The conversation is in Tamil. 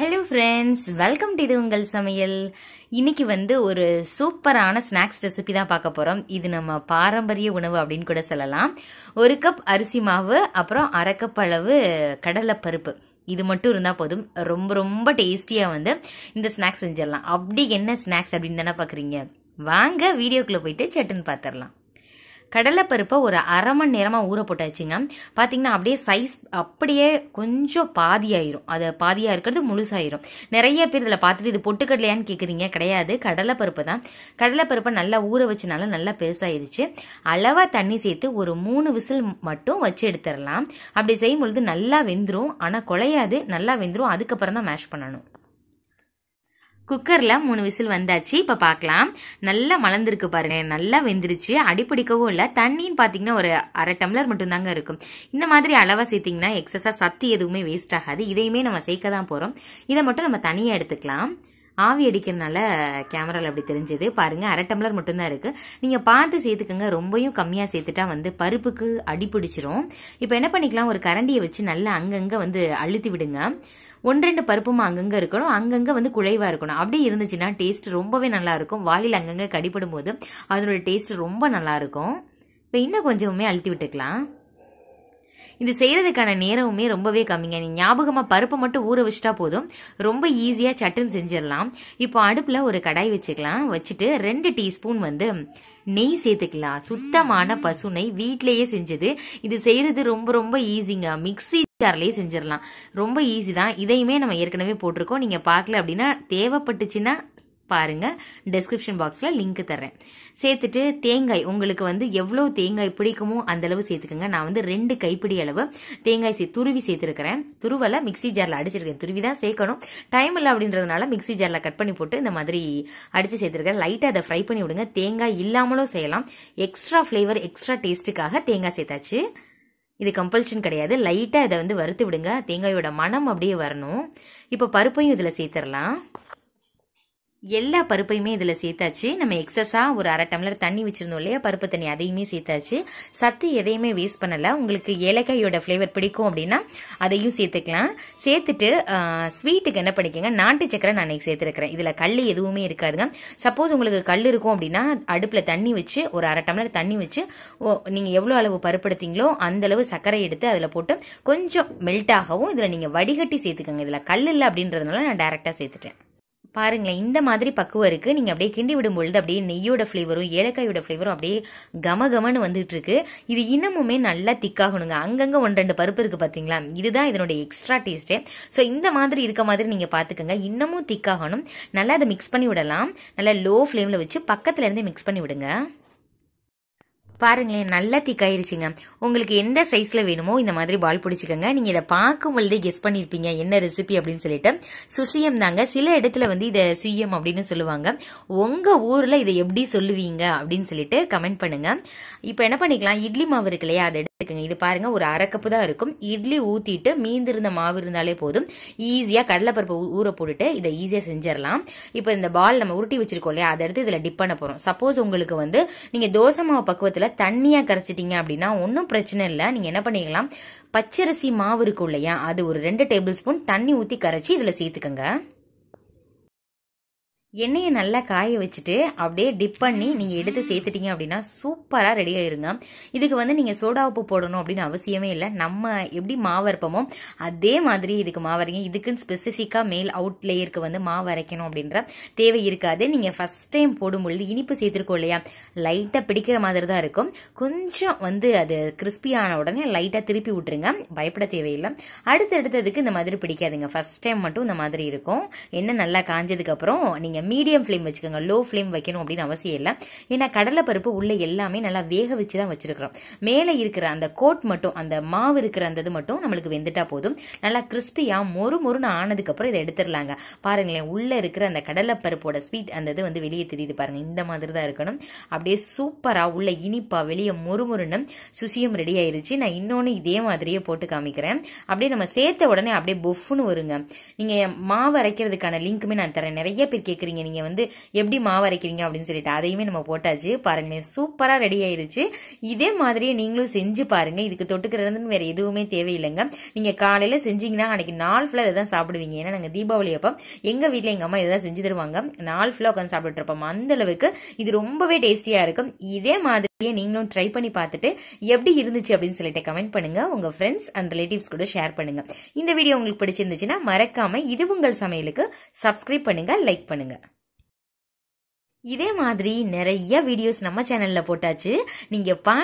ஹலோ ஃப்ரெண்ட்ஸ் வெல்கம் டு இது உங்கள் சமையல் இன்றைக்கி வந்து ஒரு சூப்பரான ஸ்நாக்ஸ் ரெசிபி தான் பார்க்க போகிறோம் இது நம்ம பாரம்பரிய உணவு அப்படின்னு கூட சொல்லலாம் ஒரு கப் அரிசி மாவு அப்புறம் அரை கப் அளவு பருப்பு இது மட்டும் இருந்தால் போதும் ரொம்ப ரொம்ப டேஸ்டியாக வந்து இந்த ஸ்நாக்ஸ் செஞ்சிடலாம் அப்படி என்ன ஸ்நாக்ஸ் அப்படின்னு தானே பார்க்குறீங்க வாங்க வீடியோக்குள்ளே போயிட்டு சட்டுன்னு பார்த்துடலாம் கடலைப்பருப்பை ஒரு அரை மணி நேரமாக ஊற போட்டு வச்சுங்க பார்த்தீங்கன்னா அப்படியே சைஸ் அப்படியே கொஞ்சம் பாதியாயிரும் அது பாதியாக இருக்கிறது முழுசாயிரும் நிறைய பேர் இதில் பார்த்துட்டு இது பொட்டுக்கடலையான்னு கேட்குறீங்க கிடையாது கடலைப்பருப்பு தான் கடலைப்பருப்பை நல்லா ஊற வச்சனால நல்லா பெருசாயிருச்சு அளவாக தண்ணி சேர்த்து ஒரு மூணு விசில் மட்டும் வச்சு எடுத்துடலாம் அப்படி செய்யும் பொழுது நல்லா வெந்துடும் ஆனால் குழையாது நல்லா வெந்துடும் அதுக்கப்புறம் தான் மேஷ் பண்ணணும் குக்கரில் மூணு விசில் வந்தாச்சு இப்போ பார்க்கலாம் நல்லா மலர்ந்துருக்கு பாருங்க நல்லா வெந்துருச்சு அடிப்பிடிக்கவும் இல்லை தண்ணின்னு பார்த்தீங்கன்னா ஒரு அரை டம்ளர் மட்டும்தாங்க இருக்கும் இந்த மாதிரி அளவாக சேர்த்திங்கன்னா எக்ஸஸாக சத்து எதுவுமே வேஸ்ட் ஆகாது இதையுமே நம்ம சேர்க்க தான் போகிறோம் இதை மட்டும் நம்ம தனியாக எடுத்துக்கலாம் ஆவி அடிக்கிறனால கேமராவில் அப்படி தெரிஞ்சது பாருங்கள் அரை டம்ளர் மட்டும்தான் இருக்குது நீங்கள் பார்த்து சேர்த்துக்கோங்க ரொம்பையும் கம்மியாக சேர்த்துட்டா வந்து பருப்புக்கு அடி பிடிச்சிரும் இப்போ என்ன பண்ணிக்கலாம் ஒரு கரண்டியை வச்சு நல்லா அங்கங்கே வந்து அழுத்தி விடுங்க ஒன்றெண்டு பருப்புமா அங்கங்கே இருக்கணும் அங்கங்கே வந்து குழைவாக இருக்கணும் அப்படி இருந்துச்சுன்னா டேஸ்ட் ரொம்பவே நல்லாயிருக்கும் வாயில் அங்கங்கே கடிப்படும் போது அதனோட டேஸ்ட் ரொம்ப நல்லாயிருக்கும் இப்போ இன்னும் கொஞ்சமுமே அழுத்தி விட்டுக்கலாம் இது செய்கிறதுக்கான நேரமுமே ரொம்பவே கம்மிங்க நீங்கள் ஞாபகமாக பருப்பை மட்டும் ஊற வச்சுட்டா போதும் ரொம்ப ஈஸியாக சட்டுன்னு செஞ்சிடலாம் இப்போ அடுப்பில் ஒரு கடாய் வச்சுக்கலாம் வச்சுட்டு ரெண்டு டீஸ்பூன் வந்து நெய் சேர்த்துக்கலாம் சுத்தமான பசுனை நெய் வீட்டிலேயே செஞ்சது இது செய்கிறது ரொம்ப ரொம்ப ஈஸிங்க மிக்சி ஜார்லேயே செஞ்சிடலாம் ரொம்ப ஈஸி தான் இதையுமே நம்ம ஏற்கனவே போட்டிருக்கோம் நீங்கள் பார்க்கல அப்படின்னா தேவைப்பட்டுச்சுன்னா பாருங்கள் டெஸ்கிரிப்ஷன் பாக்ஸில் லிங்க் தர்றேன் சேர்த்துட்டு தேங்காய் உங்களுக்கு வந்து எவ்வளோ தேங்காய் பிடிக்குமோ அந்தளவு சேர்த்துக்கோங்க நான் வந்து ரெண்டு கைப்பிடி அளவு தேங்காய் சே துருவி சேர்த்துருக்கிறேன் துருவலை மிக்சி ஜாரில் அடிச்சிருக்கேன் துருவி தான் சேர்க்கணும் டைம் இல்லை அப்படின்றதுனால மிக்சி ஜாரில் கட் பண்ணி போட்டு இந்த மாதிரி அடித்து சேர்த்துருக்கேன் லைட்டாக அதை ஃப்ரை பண்ணி விடுங்க தேங்காய் இல்லாமலும் செய்யலாம் எக்ஸ்ட்ரா ஃப்ளேவர் எக்ஸ்ட்ரா டேஸ்ட்டுக்காக தேங்காய் சேர்த்தாச்சு இது கம்பல்ஷன் கிடையாது லைட்டாக இதை வந்து வறுத்து விடுங்க தேங்காயோட மனம் அப்படியே வரணும் இப்போ பருப்பையும் இதில் சேர்த்துடலாம் எல்லா பருப்பையுமே இதில் சேர்த்தாச்சு நம்ம எக்ஸஸாக ஒரு அரை டம்ளர் தண்ணி வச்சுருந்தோம் இல்லையா பருப்பு தண்ணி அதையுமே சேர்த்தாச்சு சத்து எதையுமே வேஸ்ட் பண்ணலை உங்களுக்கு ஏலக்காயோட ஃப்ளேவர் பிடிக்கும் அப்படின்னா அதையும் சேர்த்துக்கலாம் சேர்த்துட்டு ஸ்வீட்டுக்கு என்ன பண்ணிக்கோங்க நாட்டு சக்கரை நான் இன்றைக்கி சேர்த்துருக்கிறேன் இதில் கல் எதுவுமே இருக்காதுங்க சப்போஸ் உங்களுக்கு கல் இருக்கும் அப்படின்னா அடுப்பில் தண்ணி வச்சு ஒரு அரை டம்ளர் தண்ணி வச்சு நீங்கள் எவ்வளோ அளவு பருப்பு எடுத்தீங்களோ அந்தளவு சர்க்கரை எடுத்து அதில் போட்டு கொஞ்சம் மெல்ட் ஆகவும் இதில் நீங்கள் வடிகட்டி சேர்த்துக்கோங்க இதில் கல் இல்லை அப்படின்றதுனால நான் டேரெக்டாக சேர்த்துட்டேன் பாருங்களேன் இந்த மாதிரி பக்குவம் இருக்குது நீங்கள் அப்படியே கிண்டி விடும் பொழுது அப்படியே நெய்யோட ஃப்ளேவரும் ஏலக்காயோட ஃப்ளேவரும் அப்படியே கம கமன்னு இருக்கு இது இன்னமுமே நல்லா திக்காகணுங்க அங்கங்கே ஒன்று ரெண்டு பருப்பு இருக்குது பார்த்தீங்களா இதுதான் இதனுடைய எக்ஸ்ட்ரா டேஸ்ட்டு ஸோ இந்த மாதிரி இருக்க மாதிரி நீங்கள் பார்த்துக்கோங்க இன்னமும் திக்காகணும் நல்லா அதை மிக்ஸ் பண்ணி விடலாம் நல்லா லோ ஃப்ளேமில் வச்சு பக்கத்துலேருந்தே மிக்ஸ் பண்ணி விடுங்க பாருங்களேன் நல்லா திக்காயிருச்சுங்க உங்களுக்கு எந்த சைஸில் வேணுமோ இந்த மாதிரி பால் பிடிச்சிக்கோங்க நீங்கள் இதை பார்க்கும் பொழுதே கெஸ் பண்ணியிருப்பீங்க என்ன ரெசிபி அப்படின்னு சொல்லிட்டு சுசியம் தாங்க சில இடத்துல வந்து இதை சுயம் அப்படின்னு சொல்லுவாங்க உங்கள் ஊரில் இதை எப்படி சொல்லுவீங்க அப்படின்னு சொல்லிட்டு கமெண்ட் பண்ணுங்கள் இப்போ என்ன பண்ணிக்கலாம் இட்லி மாவு இருக்கு இல்லையா அதை இது பாருங்க ஒரு அரைக்கப்பு தான் இருக்கும் இட்லி ஊற்றிட்டு மீந்திருந்த மாவு இருந்தாலே போதும் ஈஸியாக கடலைப்பருப்பு ஊற போட்டுட்டு இதை ஈஸியாக செஞ்சிடலாம் இப்போ இந்த பால் நம்ம உருட்டி வச்சிருக்கோம் இல்லையா அதை எடுத்து இதில் டிப் பண்ண போகிறோம் சப்போஸ் உங்களுக்கு வந்து நீங்கள் தோசை மாவு பக்குவத்தில் தண்ணியாக கரைச்சிட்டீங்க அப்படின்னா ஒன்றும் பிரச்சனை இல்லை நீங்கள் என்ன பண்ணிக்கலாம் பச்சரிசி மாவு இருக்கும் இல்லையா அது ஒரு ரெண்டு டேபிள் ஸ்பூன் தண்ணி ஊற்றி கரைச்சி இதில் சேர்த்துக்கோங்க எண்ணெயை நல்லா காய வச்சுட்டு அப்படியே டிப் பண்ணி நீங்கள் எடுத்து சேர்த்துட்டீங்க அப்படின்னா சூப்பராக ரெடி ஆயிருங்க இதுக்கு வந்து நீங்கள் சோடா உப்பு போடணும் அப்படின்னு அவசியமே இல்லை நம்ம எப்படி மாவரைப்போமோ அதே மாதிரி இதுக்கு மாவரைங்க இதுக்குன்னு ஸ்பெசிஃபிக்காக மேல் அவுட் லேயருக்கு வந்து மாவரைக்கணும் அப்படின்ற தேவை இருக்காது நீங்கள் ஃபஸ்ட் டைம் போடும்பொழுது இனிப்பு சேர்த்துருக்கோம் இல்லையா லைட்டாக பிடிக்கிற மாதிரி தான் இருக்கும் கொஞ்சம் வந்து அது கிறிஸ்பியான உடனே லைட்டாக திருப்பி விட்டுருங்க பயப்பட தேவையில்லை அடுத்தடுத்ததுக்கு இந்த மாதிரி பிடிக்காதுங்க ஃபஸ்ட் டைம் மட்டும் இந்த மாதிரி இருக்கும் என்ன நல்லா காஞ்சதுக்கப்புறம் நீங்கள் வச்சுக்கோங்க மீடியம் ஃப்ளேம் வச்சுக்கோங்க லோ ஃப்ளேம் வைக்கணும் அப்படின்னு அவசியம் இல்லை ஏன்னா கடலைப்பருப்பு உள்ளே எல்லாமே நல்லா வேக வச்சு தான் வச்சுருக்குறோம் மேலே இருக்கிற அந்த கோட் மட்டும் அந்த மாவு இருக்கிற அந்த இது மட்டும் நம்மளுக்கு வெந்துட்டா போதும் நல்லா கிறிஸ்பியாக மொறு மொறுன்னு ஆனதுக்கப்புறம் இதை எடுத்துடலாங்க பாருங்களேன் உள்ளே இருக்கிற அந்த கடலைப்பருப்போட ஸ்வீட் அந்த இது வந்து வெளியே தெரியுது பாருங்கள் இந்த மாதிரி தான் இருக்கணும் அப்படியே சூப்பராக உள்ள இனிப்பாக வெளியே மொறு மொறுன்னு சுசியும் ரெடி ஆயிருச்சு நான் இன்னொன்று இதே மாதிரியே போட்டு காமிக்கிறேன் அப்படியே நம்ம சேர்த்த உடனே அப்படியே பொஃப்னு வருங்க நீங்கள் மாவு அரைக்கிறதுக்கான லிங்க்குமே நான் தரேன் நிறைய பேர் கேட்குறீங்க அரைக்கிறீங்க நீங்கள் வந்து எப்படி மாவு அரைக்கிறீங்க அப்படின்னு சொல்லிட்டு அதையுமே நம்ம போட்டாச்சு பாருங்களேன் சூப்பராக ரெடி ஆயிடுச்சு இதே மாதிரியே நீங்களும் செஞ்சு பாருங்கள் இதுக்கு தொட்டுக்கிறதுன்னு வேறு எதுவுமே தேவையில்லைங்க நீங்கள் காலையில் செஞ்சீங்கன்னா அன்றைக்கி நாள் ஃபுல்லாக இதை தான் சாப்பிடுவீங்க ஏன்னா நாங்கள் தீபாவளி அப்போ எங்கள் வீட்டில் எங்கள் அம்மா இதை செஞ்சு தருவாங்க நாள் ஃபுல்லாக உட்காந்து சாப்பிட்டுட்டு அந்த அளவுக்கு இது ரொம்பவே டேஸ்டியாக இருக்கும் இதே மாதிரியே நீங்களும் ட்ரை பண்ணி பார்த்துட்டு எப்படி இருந்துச்சு அப்படின்னு சொல்லிட்டு கமெண்ட் பண்ணுங்க உங்கள் ஃப்ரெண்ட்ஸ் அண்ட் ரிலேட்டிவ்ஸ் கூட ஷேர் பண்ணுங்க இந்த வீடியோ உங்களுக்கு பிடிச்சிருந்துச்சுன்னா மறக்காமல் இது உங்கள் சமையலுக்கு சப்ஸ்கிரைப் பண்ணுங்க லைக் பண்ணுங்கள் இதே மாதிரி நிறைய வீடியோஸ் நம்ம சேனலில் போட்டாச்சு நீங்கள் பா